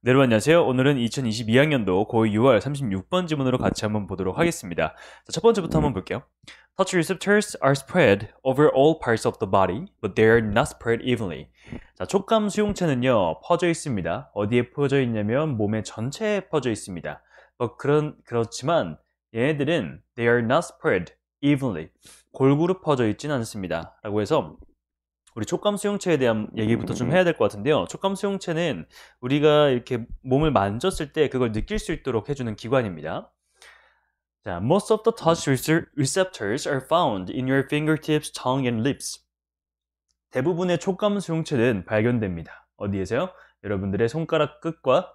네, 여러분 안녕하세요. 오늘은 2022학년도 고2 6월 36번 지문으로 같이 한번 보도록 하겠습니다. 자, 첫 번째부터 한번 볼게요. Touch receptors are spread over all parts of the body, but they are not spread evenly. 자, 촉감 수용체는요, 퍼져 있습니다. 어디에 퍼져 있냐면 몸의 전체에 퍼져 있습니다. 뭐 그런 그렇지만 얘네들은 they are not spread evenly. 골고루 퍼져 있진 않습니다. 라고 해서 우리 촉감 수용체에 대한 얘기부터 좀 음. 해야 될 것 같은데요. 촉감 수용체는 우리가 이렇게 몸을 만졌을 때 그걸 느낄 수 있도록 해주는 기관입니다. 자, most of the touch 음. receptors are found in your fingertips, tongue, and lips. 대부분의 촉감 수용체는 발견됩니다. 어디에서요? 여러분들의 손가락 끝과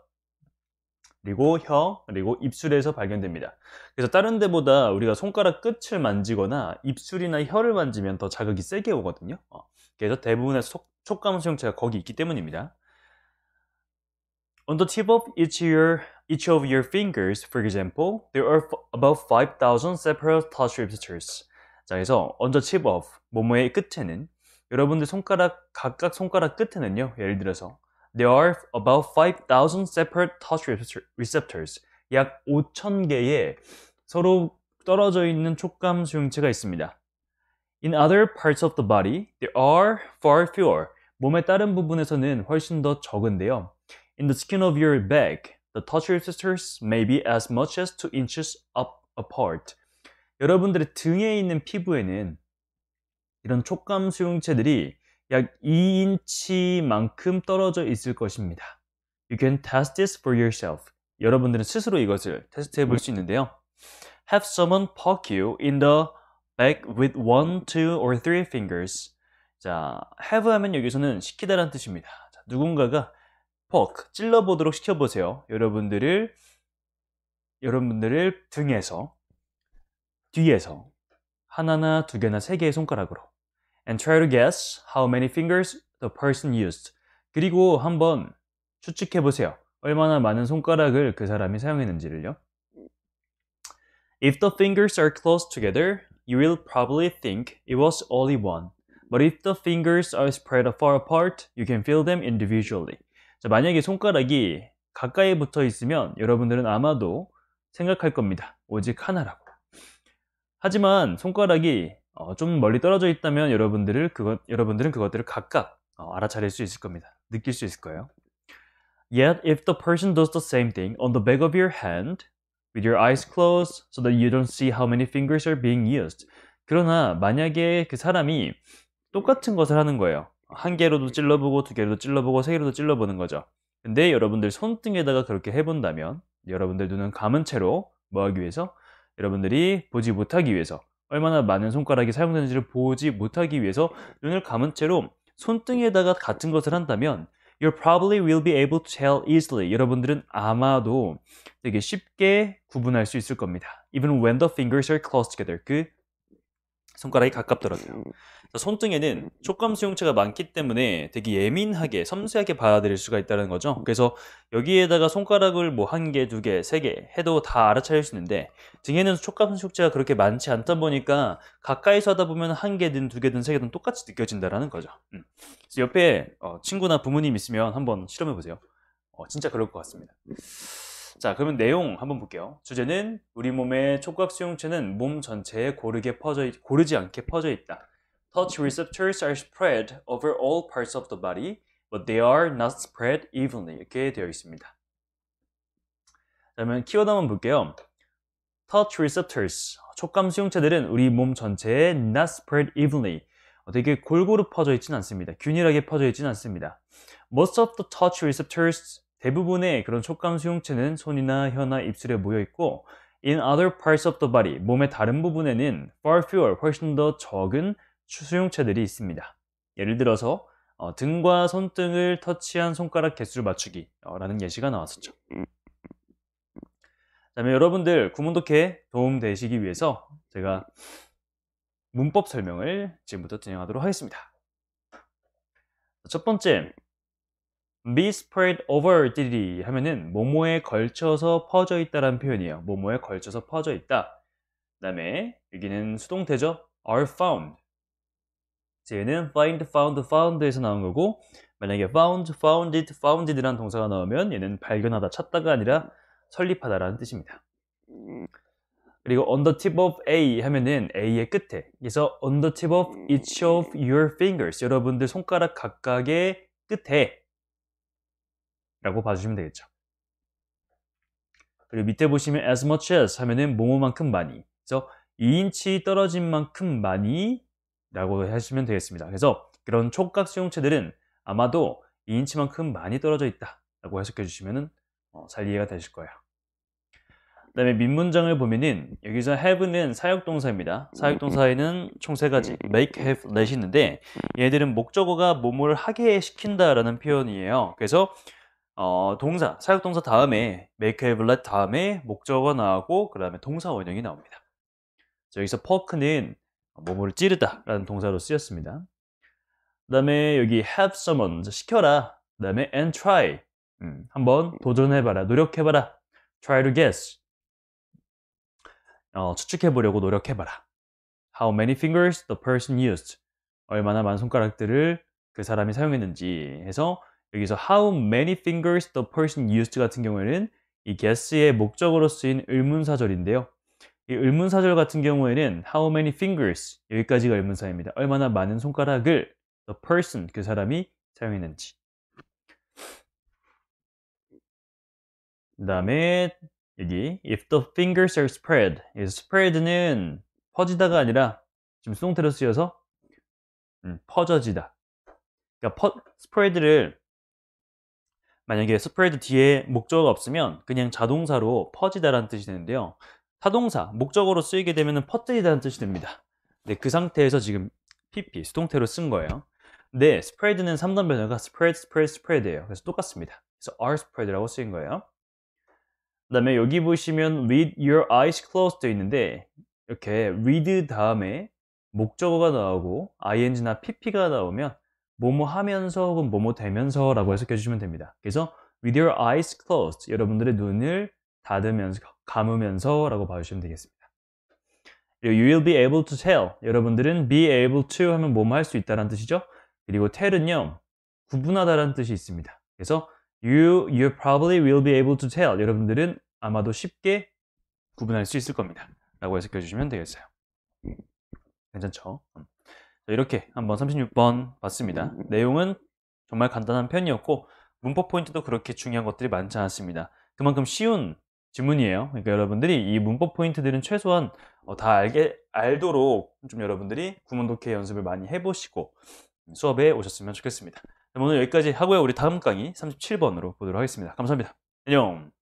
그리고 혀, 그리고 입술에서 발견됩니다. 그래서 다른 데보다 우리가 손가락 끝을 만지거나 입술이나 혀를 만지면 더 자극이 세게 오거든요. 어, 그래서 대부분의 속, 촉감 수용체가 거기 있기 때문입니다. On the tip of each, ear, each of your fingers, for example, there are about 5,000 separate touch registers. 자, 그래서 on the tip of, 뭐뭐의 끝에는 여러분들 손가락, 각각 손가락 끝에는요, 예를 들어서 There are about 5,000 separate touch receptors. 약 5,000개의 서로 떨어져 있는 촉감 수용체가 있습니다. In other parts of the body, there are far fewer. 몸의 다른 부분에서는 훨씬 더 적은데요. In the skin of your back, the touch receptors may be as much as 2 inches up apart. 여러분들의 등에 있는 피부에는 이런 촉감 수용체들이 약 2인치만큼 떨어져 있을 것입니다. You can test this for yourself. 여러분들은 스스로 이것을 테스트해 볼 수 있는데요. Have someone poke you in the back with one, two, or three fingers. 자, have 하면 여기서는 시키다란 뜻입니다. 자, 누군가가 poke, 찔러보도록 시켜보세요. 여러분들을, 여러분들을 등에서, 뒤에서, 하나나 두 개나 세 개의 손가락으로. and try to guess how many fingers the person used. 그리고 한번 추측해 보세요. 얼마나 많은 손가락을 그 사람이 사용했는지를요. If the fingers are close together, you will probably think it was only one. But if the fingers are spread far apart, you can feel them individually. 자, 만약에 손가락이 가까이 붙어 있으면 여러분들은 아마도 생각할 겁니다. 오직 하나라고. 하지만 손가락이 어, 좀 멀리 떨어져 있다면 여러분들을 그것, 여러분들은 그것들을 각각 어, 알아차릴 수 있을 겁니다. 느낄 수 있을 거예요. Yet if the person does the same thing on the back of your hand with your eyes closed so that you don't see how many fingers are being used. 그러나 만약에 그 사람이 똑같은 것을 하는 거예요. 한 개로도 찔러보고 두 개로도 찔러보고 세 개로도 찔러보는 거죠. 근데 여러분들 손등에다가 그렇게 해본다면 여러분들 눈은 감은 채로 뭐 하기 위해서 여러분들이 보지 못하기 위해서 얼마나 많은 손가락이 사용되는지를 보지 못하기 위해서 눈을 감은 채로 손등에다가 같은 것을 한다면 you probably will be able to tell easily. 여러분들은 아마도 되게 쉽게 구분할 수 있을 겁니다. Even when the fingers are close together. 그 손가락이 가깝더라고요. 음. 손등에는 음. 촉감 수용체가 많기 때문에 되게 예민하게 섬세하게 받아들일 수가 있다는 거죠. 그래서 여기에다가 손가락을 뭐 한 개, 두 개, 세 개 해도 다 알아차릴 수 있는데 등에는 촉감 수용체가 그렇게 많지 않다 보니까 가까이서 하다 보면 한 개든 두 개든 세 개든 똑같이 느껴진다라는 거죠. 음. 그래서 옆에 어, 친구나 부모님 있으면 한번 실험해 보세요. 어, 진짜 그럴 것 같습니다. 자 그러면 내용 한번 볼게요 주제는 우리 몸의 촉각 수용체는 몸 전체에 고르게 퍼져 있, 고르지 않게 퍼져 있다 Touch receptors are spread over all parts of the body but they are not spread evenly 이렇게 되어 있습니다 그러면 키워드 한번 볼게요 Touch receptors 촉감 수용체들은 우리 몸 전체에 not spread evenly 되게 골고루 퍼져 있지는 않습니다. 균일하게 퍼져 있지는 않습니다. Most of the touch receptors 대부분의 그런 촉감 수용체는 손이나 혀나 입술에 모여 있고 in other parts of the body, 몸의 다른 부분에는 far fewer, 훨씬 더 적은 수용체들이 있습니다. 예를 들어서 어, 등과 손등을 터치한 손가락 개수를 맞추기 어, 라는 예시가 나왔었죠. 그다음에 여러분들 구문독해 도움되시기 위해서 제가 문법 설명을 지금부터 진행하도록 하겠습니다. 첫 번째, be spread over dd 하면은 모모에 걸쳐서 퍼져 있다라는 표현이에요. 모모에 걸쳐서 퍼져 있다. 그다음에 여기는 수동태죠. are found. 얘는 find, found, found에서 나온 거고 만약에 found, founded, founded라는 동사가 나오면 얘는 발견하다, 찾다가 아니라 설립하다라는 뜻입니다. 그리고 on the tip of A 하면은 A의 끝에 그래서 on the tip of each of your fingers 여러분들 손가락 각각의 끝에 라고 봐주시면 되겠죠. 그리고 밑에 보시면 as much as 하면은 뭐뭐만큼 많이 그래서 2인치 떨어진 만큼 많이 라고 하시면 되겠습니다. 그래서 그런 촉각 수용체들은 아마도 2인치만큼 많이 떨어져 있다 라고 해석해 주시면 어, 잘 이해가 되실 거예요. 그 다음에 밑문장을 보면은 여기서 have는 사역동사입니다. 사역동사에는 총 세 가지 make, have, let이 있는데 얘들은 목적어가 몸을 하게 시킨다 라는 표현이에요. 그래서 어, 동사, 사역동사 다음에 make a l e 블 t 다음에 목적어 나오고 그 다음에 동사 원형이 나옵니다. 여기서 poke는 몸을 찌르다 라는 동사로 쓰였습니다. 그 다음에 여기 have someone, 시켜라. 그 다음에 and try, 음, 한번 도전해봐라, 노력해봐라. try to guess, 어, 추측해보려고 노력해봐라. how many fingers the person used, 얼마나 많은 손가락들을 그 사람이 사용했는지 해서 여기서 how many fingers the person used 같은 경우에는 이 guess의 목적으로 쓰인 의문사절인데요. 이 의문사절 같은 경우에는 how many fingers 여기까지가 의문사입니다. 얼마나 많은 손가락을 the person 그 사람이 사용했는지. 그 다음에 여기 if the fingers are spread 여기서 spread는 퍼지다가 아니라 지금 수동태로 쓰여서 음, 퍼져지다. 그러니까 퍼, spread를 만약에 스프레드 뒤에 목적어가 없으면 그냥 자동사로 퍼지다라는 뜻이 되는데요. 타동사, 목적어로 쓰이게 되면 퍼뜨리다는 뜻이 됩니다. 네, 그 상태에서 지금 PP, 수동태로 쓴 거예요. 네, 스프레드는 3단 변화가 스프레드, 스프레드, 스프레드예요. 그래서 똑같습니다. 그래서 are spread라고 쓰인 거예요. 그 다음에 여기 보시면 with your eyes closed 되어 있는데 이렇게 with 다음에 목적어가 나오고 ing나 pp가 나오면 뭐뭐 하면서 혹은 뭐뭐 되면서 라고 해석해 주시면 됩니다 그래서 with your eyes closed 여러분들의 눈을 닫으면서 감으면서 라고 봐주시면 되겠습니다 You will be able to tell 여러분들은 be able to 하면 뭐뭐 할 수 있다는 뜻이죠 그리고 tell은요 구분하다라는 뜻이 있습니다 그래서 you, you probably will be able to tell 여러분들은 아마도 쉽게 구분할 수 있을 겁니다 라고 해석해 주시면 되겠어요 괜찮죠? 음. 이렇게 한번 36번 봤습니다. 내용은 정말 간단한 편이었고 문법 포인트도 그렇게 중요한 것들이 많지 않습니다 그만큼 쉬운 질문이에요. 그러니까 여러분들이 이 문법 포인트들은 최소한 어, 다 알게 알도록 좀 여러분들이 구문독해 연습을 많이 해보시고 수업에 오셨으면 좋겠습니다. 오늘 여기까지 하고요. 우리 다음 강의 37번으로 보도록 하겠습니다. 감사합니다. 안녕.